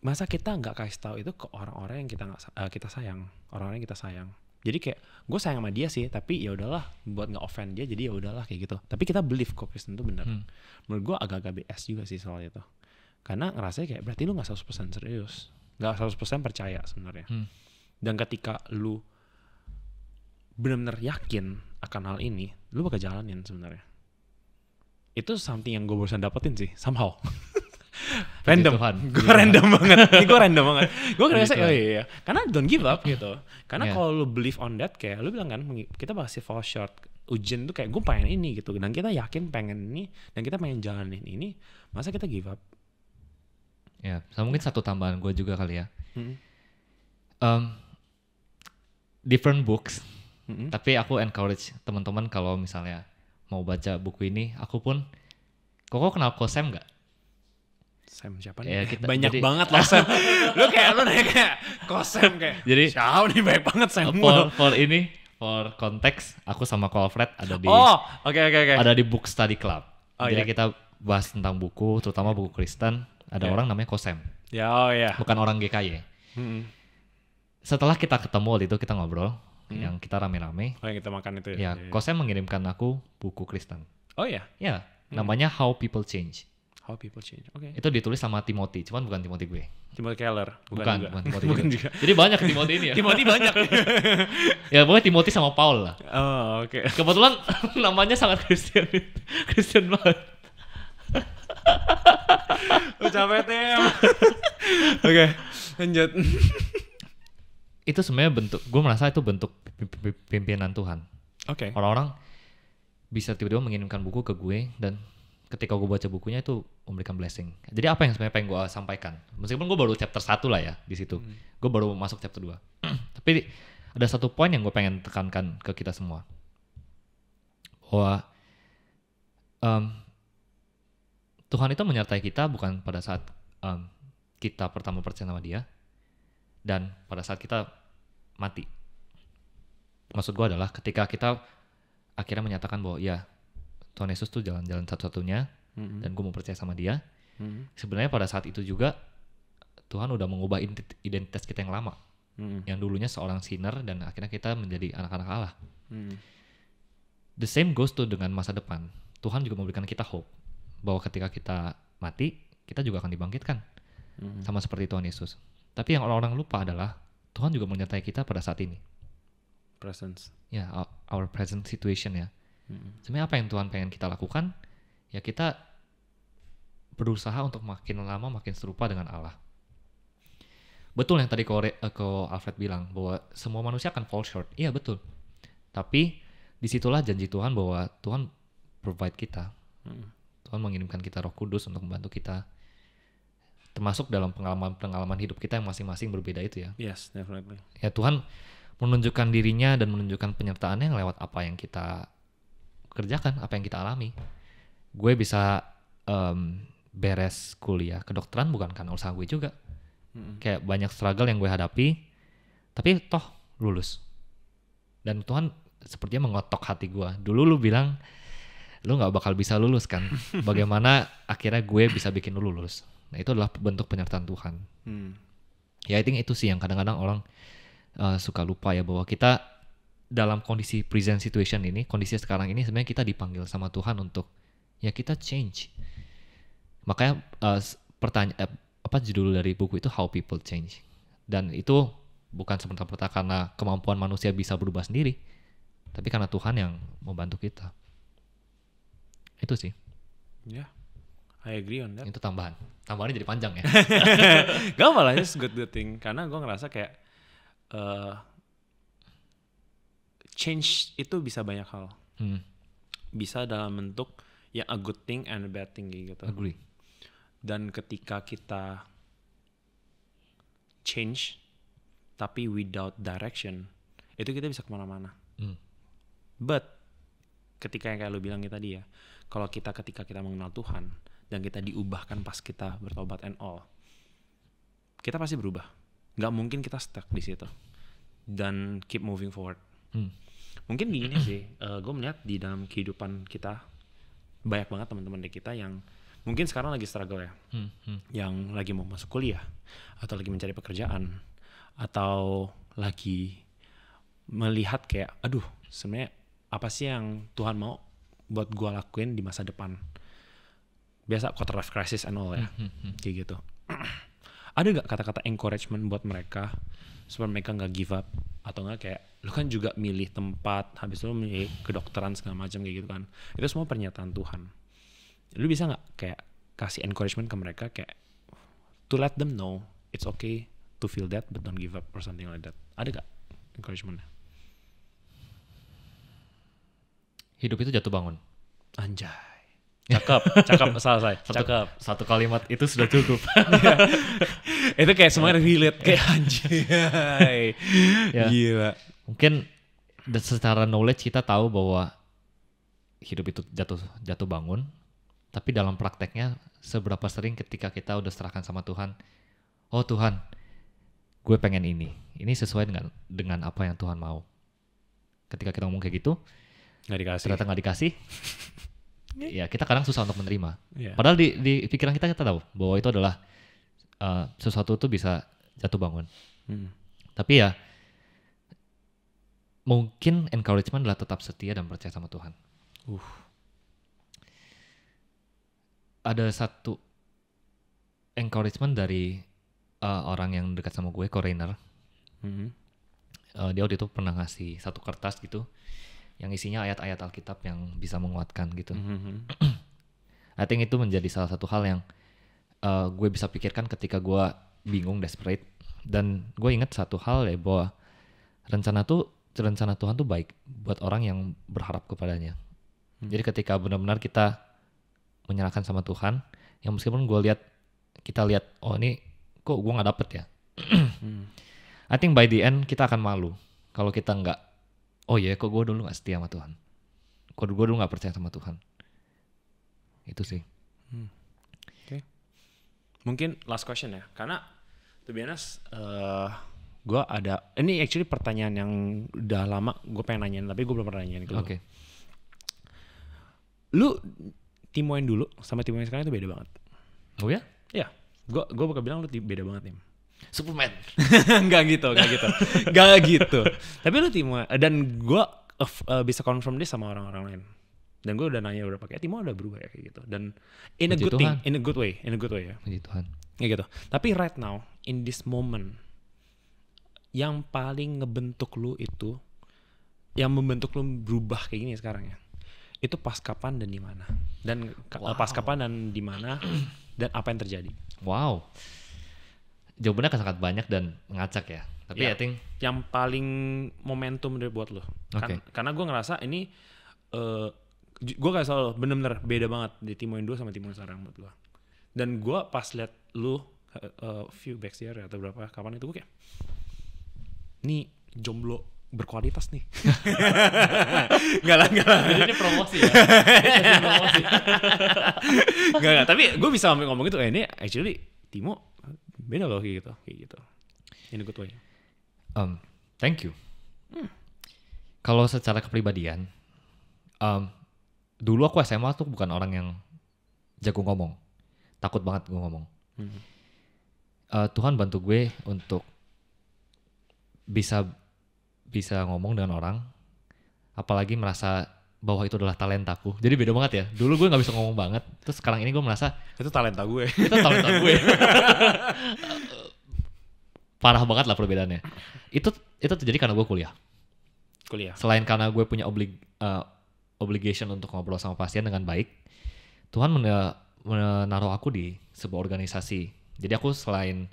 masa kita nggak kasih tahu itu ke orang-orang yang kita nggak uh, kita sayang orang-orang yang kita sayang jadi kayak gue sayang sama dia sih tapi ya udahlah buat nggak offend dia jadi ya udahlah kayak gitu tapi kita believe kok Kristen itu bener hmm. menurut gue agak-agak BS juga sih soal itu karena ngerasa kayak berarti lu nggak 100% serius nggak 100% percaya sebenarnya hmm. dan ketika lu benar-benar yakin akan hal ini lu bakal jalanin sebenarnya itu something yang gue barusan dapetin sih somehow random Tuhan. gue yeah. random banget ini gue random banget gue ngerasa oh iya, iya karena don't give up gitu karena yeah. kalau lu believe on that kayak lu bilang kan kita pasti fall short ujian tuh kayak gue pengen ini gitu dan kita yakin pengen ini dan kita pengen jalanin ini masa kita give up ya yeah. sama mungkin satu tambahan gue juga kali ya hmm. um, different books hmm. tapi aku encourage teman-teman kalau misalnya mau baca buku ini aku pun kok kenal kosem gak? Sam siapa nih? Ya, kita, banyak jadi, banget loh Sam. lu kayak lu nanya kayak kosem kayak. Jadi siapa nih banyak banget Sam. For, for ini for konteks aku sama Colfred ada di Oh, oke okay, oke okay, Okay. Ada di Book Study Club. Oh, jadi yeah. kita bahas tentang buku, terutama buku Kristen. Ada yeah. orang namanya Kosem. Ya, yeah, oh ya. Yeah. Bukan orang GKY. -hmm. Setelah kita ketemu waktu itu kita ngobrol hmm. yang kita rame-rame. Oh, yang kita makan itu ya. Ya, yeah, Kosem iya. mengirimkan aku buku Kristen. Oh iya? ya. Yeah. Mm. Ya, namanya How People Change. How people change. Oke. Okay. Itu ditulis sama Timothy, cuman bukan Timothy gue. Timothy Keller. Bukan, bukan, bukan Timothy. bukan juga. Jadi banyak Timothy ini ya. Timothy banyak. ya pokoknya Timothy sama Paul lah. Oh, oke. Okay. Kebetulan namanya sangat Christian. Christian banget. Lu capek tem. Oke, lanjut. itu sebenarnya bentuk, gue merasa itu bentuk pimpinan Tuhan. Oke. Okay. Orang-orang bisa tiba-tiba mengirimkan buku ke gue dan ketika gue baca bukunya itu memberikan blessing. Jadi apa yang sebenarnya pengen gue sampaikan? Meskipun gue baru chapter satu lah ya di situ, hmm. gue baru masuk chapter 2 Tapi ada satu poin yang gue pengen tekankan ke kita semua. Bahwa um, Tuhan itu menyertai kita bukan pada saat um, kita pertama percaya sama Dia dan pada saat kita mati. Maksud gue adalah ketika kita akhirnya menyatakan bahwa ya Tuhan Yesus tuh jalan-jalan satu-satunya mm-hmm. dan gue mau percaya sama dia mm-hmm. sebenarnya pada saat itu juga Tuhan udah mengubah identitas kita yang lama mm-hmm. yang dulunya seorang sinner dan akhirnya kita menjadi anak-anak Allah mm-hmm. the same goes tuh dengan masa depan Tuhan juga memberikan kita hope bahwa ketika kita mati kita juga akan dibangkitkan mm-hmm. sama seperti Tuhan Yesus tapi yang orang-orang lupa adalah Tuhan juga menyertai kita pada saat ini presence ya yeah, our, our present situation ya Hmm. Sebenarnya apa yang Tuhan pengen kita lakukan? Ya kita berusaha untuk makin lama makin serupa dengan Allah. Betul yang tadi uh, ko Alfred bilang bahwa semua manusia akan fall short. Iya betul. Tapi disitulah janji Tuhan bahwa Tuhan provide kita. Hmm. Tuhan mengirimkan kita Roh Kudus untuk membantu kita termasuk dalam pengalaman-pengalaman hidup kita yang masing-masing berbeda itu ya. Yes, definitely. Ya Tuhan menunjukkan dirinya dan menunjukkan penyertaannya lewat apa yang kita kerjakan apa yang kita alami gue bisa um, beres kuliah kedokteran bukan karena usaha gue juga hmm. kayak banyak struggle yang gue hadapi tapi toh lulus dan Tuhan sepertinya mengotok hati gue dulu lu bilang lu gak bakal bisa lulus kan bagaimana akhirnya gue bisa bikin lu lulus nah itu adalah bentuk penyertaan Tuhan hmm. ya I think itu sih yang kadang-kadang orang uh, suka lupa ya bahwa kita dalam kondisi present situation ini, kondisi sekarang ini sebenarnya kita dipanggil sama Tuhan untuk ya kita change. Makanya uh, eh, pertanyaan uh, eh, apa judul dari buku itu How People Change. Dan itu bukan semata-mata karena kemampuan manusia bisa berubah sendiri, tapi karena Tuhan yang membantu kita. Itu sih. Ya. Yeah. I agree on that. Itu tambahan. Tambahannya jadi panjang ya. Gak malah, it's good good thing. Karena gue ngerasa kayak uh, change itu bisa banyak hal. Hmm. Bisa dalam bentuk yang a good thing and a bad thing gitu. Agree. Dan ketika kita change tapi without direction, itu kita bisa kemana-mana. Hmm. But ketika yang kayak lo bilang tadi ya, kalau kita ketika kita mengenal Tuhan dan kita diubahkan pas kita bertobat and all, kita pasti berubah. Gak mungkin kita stuck di situ dan keep moving forward. Hmm mungkin gini sih uh, eh, gue melihat di dalam kehidupan kita banyak banget teman-teman di kita yang mungkin sekarang lagi struggle ya hmm, hmm. yang lagi mau masuk kuliah atau lagi mencari pekerjaan atau lagi melihat kayak aduh sebenarnya apa sih yang Tuhan mau buat gue lakuin di masa depan biasa quarter life crisis and all ya hmm, hmm, hmm. kayak gitu ada nggak kata-kata encouragement buat mereka supaya mereka nggak give up atau nggak kayak lu kan juga milih tempat habis lu milih kedokteran segala macam kayak gitu kan itu semua pernyataan Tuhan lu bisa nggak kayak kasih encouragement ke mereka kayak to let them know it's okay to feel that but don't give up or something like that ada gak encouragementnya hidup itu jatuh bangun anjay Cakep, cakep, selesai. Satu, cakep. Satu kalimat itu sudah cukup. Iya. itu kayak semuanya relate kayak iya. anjay. ya. Iya. Gila. Mungkin secara knowledge kita tahu bahwa hidup itu jatuh jatuh bangun, tapi dalam prakteknya seberapa sering ketika kita udah serahkan sama Tuhan, oh Tuhan, gue pengen ini. Ini sesuai dengan dengan apa yang Tuhan mau. Ketika kita ngomong kayak gitu, nggak dikasih. Ternyata nggak dikasih ya kita kadang susah untuk menerima. Yeah. Padahal di, di pikiran kita kita tahu bahwa itu adalah uh, sesuatu itu bisa jatuh bangun. Hmm. Tapi ya mungkin encouragement adalah tetap setia dan percaya sama Tuhan. Uh. Ada satu encouragement dari uh, orang yang dekat sama gue, Mm Hmm. Uh, dia waktu itu pernah ngasih satu kertas gitu yang isinya ayat-ayat Alkitab yang bisa menguatkan gitu. Mm -hmm. hmm, hmm. I think itu menjadi salah satu hal yang uh, gue bisa pikirkan ketika gue bingung desperate dan gue inget satu hal ya bahwa rencana tuh rencana Tuhan tuh baik buat orang yang berharap kepadanya. Hmm. Jadi ketika benar-benar kita menyerahkan sama Tuhan, yang meskipun gue lihat kita lihat oh ini kok gue nggak dapet ya. hmm. I think by the end kita akan malu kalau kita nggak oh iya kok gue dulu gak setia sama Tuhan kok gue dulu gak percaya sama Tuhan itu sih hmm. oke okay. mungkin last question ya karena to be honest uh, eh, gue ada ini actually pertanyaan yang udah lama gue pengen nanyain tapi gue belum pernah nanyain ke lu okay. lu Timoen dulu sama Timoen sekarang itu beda banget oh ya? Iya. Gue gue bakal bilang lu beda banget tim. Superman. Enggak gitu, enggak gitu. Enggak gitu. Tapi lu Timo dan gue uh, eh, bisa confirm dia sama orang-orang lain. Dan gue udah nanya udah pakai Timo udah berubah ya kayak gitu. Dan in Puji a good Tuhan. thing, in a good way, in a good way ya. Puji Tuhan. Ya gitu. Tapi right now, in this moment, yang paling ngebentuk lu itu, yang membentuk lu berubah kayak gini sekarang ya, itu pas kapan dan di mana, dan eh, wow. pas kapan dan di mana, dan apa yang terjadi. Wow jawabannya akan sangat banyak dan ngacak ya. Tapi ya, I think yang paling momentum dari buat lo. Okay. Kan, karena gue ngerasa ini uh, eh, gue kayak salah bener-bener beda banget di Timuin 2 sama yang sekarang buat lo. Dan gue pas liat lo uh, eh, few eh, back ya atau berapa kapan itu gue kayak ini jomblo berkualitas nih. Enggak lah, enggak lah. Jadi ini promosi ya. gak, Enggak, tapi gue bisa ngomong itu, eh, ini actually Timo beda loh kayak gitu kayak gitu ini gue um, thank you hmm. kalau secara kepribadian um, dulu aku SMA tuh bukan orang yang jago ngomong takut banget gue ngomong hmm. uh, Tuhan bantu gue untuk bisa bisa ngomong dengan orang apalagi merasa bahwa itu adalah talentaku. Jadi beda banget ya. Dulu gue nggak bisa ngomong banget, terus sekarang ini gue merasa itu talenta gue. Itu talenta gue. Parah banget lah perbedaannya. Itu itu terjadi karena gue kuliah. Kuliah. Selain karena gue punya oblig, uh, obligation untuk ngobrol sama pasien dengan baik, Tuhan menaruh aku di sebuah organisasi. Jadi aku selain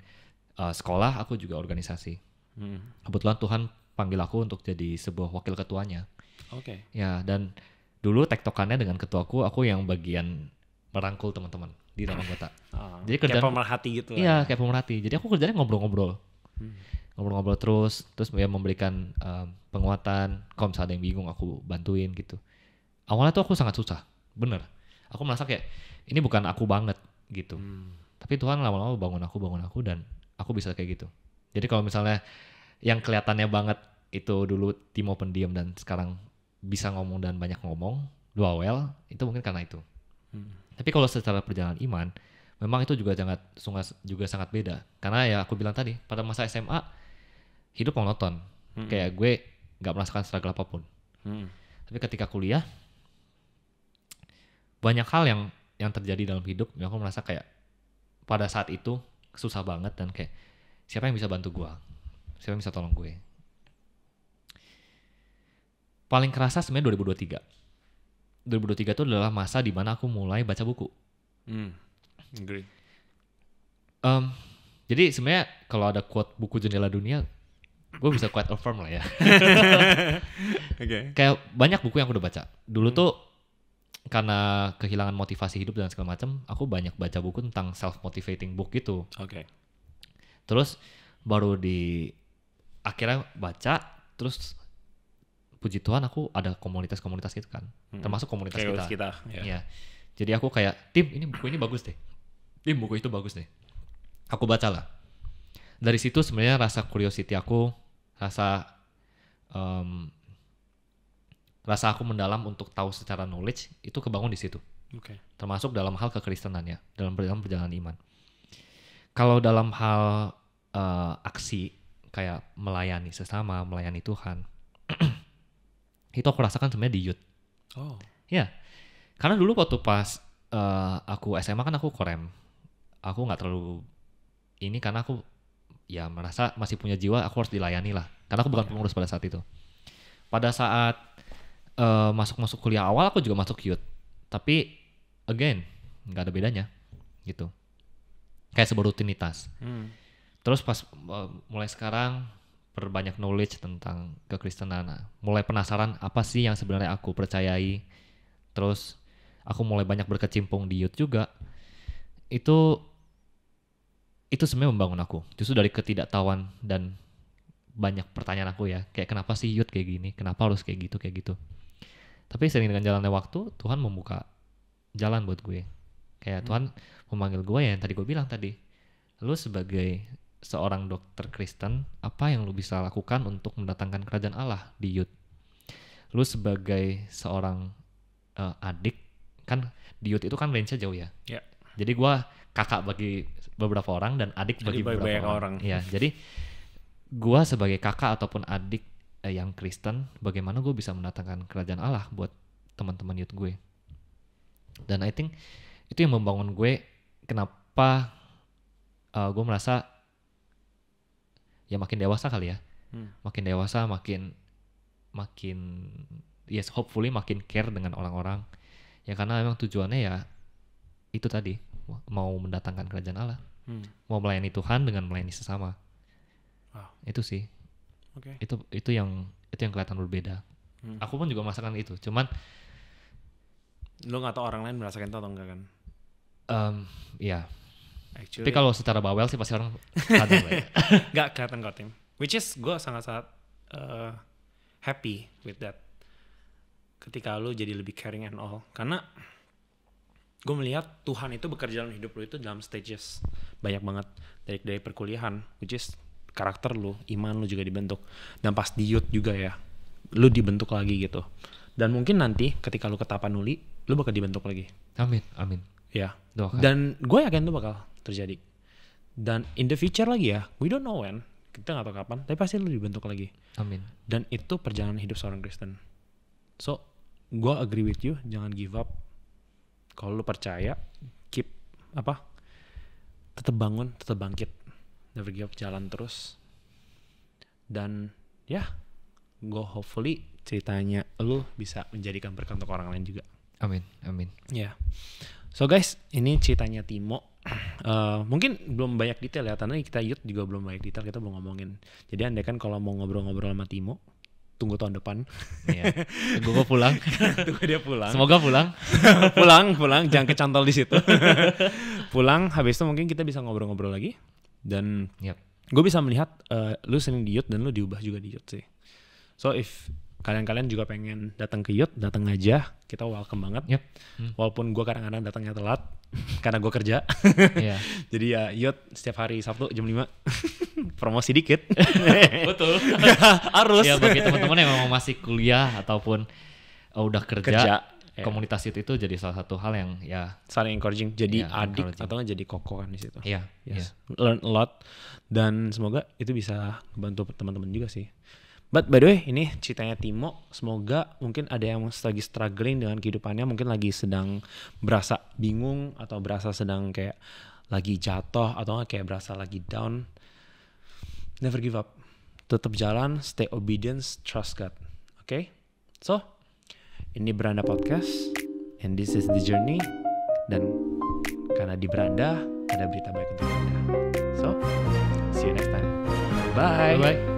uh, sekolah, aku juga organisasi. Hmm. Kebetulan Tuhan panggil aku untuk jadi sebuah wakil ketuanya Oke. Okay. Ya dan dulu tektokannya dengan ketuaku, aku yang bagian merangkul teman-teman di dalam anggota. Oh, Jadi kerja pemerhati gitu. Iya, ya. kayak pemerhati. Jadi aku kerjanya ngobrol-ngobrol. ngobrol hmm. Ngobrol-ngobrol terus, terus ya memberikan um, penguatan. Kalau misalnya ada yang bingung, aku bantuin gitu. Awalnya tuh aku sangat susah, bener. Aku merasa kayak ini bukan aku banget gitu. Hmm. Tapi Tuhan lama-lama bangun aku, bangun aku dan aku bisa kayak gitu. Jadi kalau misalnya yang kelihatannya banget itu dulu Timo pendiam dan sekarang bisa ngomong dan banyak ngomong, dua well, itu mungkin karena itu. Hmm. Tapi kalau secara perjalanan iman, memang itu juga sangat juga sangat beda. Karena ya aku bilang tadi, pada masa SMA hidup monoton. Hmm. Kayak gue nggak merasakan struggle apapun. Hmm. Tapi ketika kuliah banyak hal yang yang terjadi dalam hidup yang aku merasa kayak pada saat itu susah banget dan kayak siapa yang bisa bantu gue? Siapa yang bisa tolong gue? paling kerasa sebenarnya 2023. 2023 itu adalah masa di mana aku mulai baca buku. Hmm. Agree. Um, jadi sebenarnya kalau ada quote buku jendela dunia, gue bisa quite affirm lah ya. okay. Kayak banyak buku yang aku udah baca. Dulu hmm. tuh karena kehilangan motivasi hidup dan segala macam, aku banyak baca buku tentang self motivating book gitu. Oke. Okay. Terus baru di akhirnya baca, terus puji Tuhan aku ada komunitas-komunitas gitu kan hmm. termasuk komunitas kita, kita ya. ya jadi aku kayak tim ini buku ini bagus deh tim buku itu bagus deh aku bacalah dari situ sebenarnya rasa curiosity aku rasa um, rasa aku mendalam untuk tahu secara knowledge itu kebangun di situ okay. termasuk dalam hal kekristenannya dalam dalam perjalanan iman kalau dalam hal uh, aksi kayak melayani sesama melayani Tuhan itu aku rasakan sebenarnya di youth oh ya karena dulu waktu pas uh, aku SMA kan aku korem aku nggak terlalu ini karena aku ya merasa masih punya jiwa aku harus dilayani lah karena aku bukan iya. pengurus pada saat itu pada saat eh, masuk masuk masuk kuliah awal aku juga masuk youth tapi again nggak ada bedanya gitu kayak sebuah rutinitas hmm. terus pas uh, mulai sekarang perbanyak knowledge tentang kekristenan. Nah, mulai penasaran apa sih yang sebenarnya aku percayai. Terus aku mulai banyak berkecimpung di youth juga. Itu itu sebenarnya membangun aku. Justru dari ketidaktahuan dan banyak pertanyaan aku ya. Kayak kenapa sih youth kayak gini? Kenapa harus kayak gitu, kayak gitu. Tapi sering dengan jalannya waktu, Tuhan membuka jalan buat gue. Kayak hmm. Tuhan memanggil gue ya yang tadi gue bilang tadi. Lu sebagai seorang dokter Kristen, apa yang lu bisa lakukan untuk mendatangkan kerajaan Allah di Yud? Lu sebagai seorang uh, adik, kan di Yud itu kan range-nya jauh ya. Yeah. Jadi gue kakak bagi beberapa orang dan adik jadi bagi beberapa orang. orang. Ya, jadi gue sebagai kakak ataupun adik eh, yang Kristen, bagaimana gue bisa mendatangkan kerajaan Allah buat teman-teman Yud gue? Dan I think itu yang membangun gue kenapa uh, eh, gue merasa ya makin dewasa kali ya hmm. makin dewasa makin makin yes hopefully makin care dengan orang-orang ya karena memang tujuannya ya itu tadi mau mendatangkan kerajaan Allah hmm. mau melayani Tuhan dengan melayani sesama wow. itu sih okay. itu itu yang itu yang kelihatan berbeda hmm. aku pun juga merasakan itu cuman lu nggak tahu orang lain merasakan itu atau enggak kan um, ya Actually. Tapi kalau secara bawel sih pasti orang kadang lah ya. Gak kelihatan tim. Which is gue sangat-sangat uh, happy with that. Ketika lu jadi lebih caring and all. Karena gue melihat Tuhan itu bekerja dalam hidup lu itu dalam stages. Banyak banget. Dari, dari perkuliahan. Which is karakter lu, iman lu juga dibentuk. Dan pas di youth juga ya. Lu dibentuk lagi gitu. Dan mungkin nanti ketika lu ketapa nuli, lu bakal dibentuk lagi. Amin, amin. Ya. Doakan. Dan gue yakin tuh bakal terjadi dan in the future lagi ya we don't know when kita gak tahu kapan tapi pasti lebih dibentuk lagi amin dan itu perjalanan hidup seorang Kristen so gue agree with you jangan give up kalau lu percaya keep apa tetap bangun tetap bangkit never give up jalan terus dan ya yeah, gue hopefully ceritanya lu bisa menjadikan berkat untuk orang lain juga amin amin ya yeah. so guys ini ceritanya Timo Eh, mungkin belum banyak detail ya karena kita youth juga belum banyak detail kita belum ngomongin jadi andaikan kan kalau mau ngobrol-ngobrol sama Timo tunggu tahun depan iya. tunggu gue pulang tunggu dia pulang semoga pulang pulang pulang jangan kecantol di situ pulang habis itu mungkin kita bisa ngobrol-ngobrol lagi dan yep. gue bisa melihat uh, lu sering di dan lu diubah juga di sih so if kalian-kalian juga pengen datang ke Yot, datang aja. Kita welcome banget. Yep. Hmm. Walaupun gue kadang-kadang datangnya telat karena gue kerja. yeah. Jadi ya Yot setiap hari Sabtu jam 5 promosi dikit. Betul. Ya, harus. ya bagi teman-teman yang mau masih kuliah ataupun oh, udah kerja, kerja yeah. komunitas itu itu jadi salah satu hal yang ya saling encouraging jadi yeah, adik encouraging. atau jadi koko kan di situ. Iya. Yeah, yes. Yeah. Learn a lot dan semoga itu bisa membantu teman-teman juga sih. But by the way, ini ceritanya Timo. Semoga mungkin ada yang lagi struggling dengan kehidupannya, mungkin lagi sedang berasa bingung atau berasa sedang kayak lagi jatuh atau kayak berasa lagi down. Never give up. Tetap jalan, stay obedience, trust God. Oke? Okay? So, ini Beranda Podcast and this is the journey dan karena di Beranda ada berita baik untuk Anda. So, see you next time. Bye. Bye. -bye.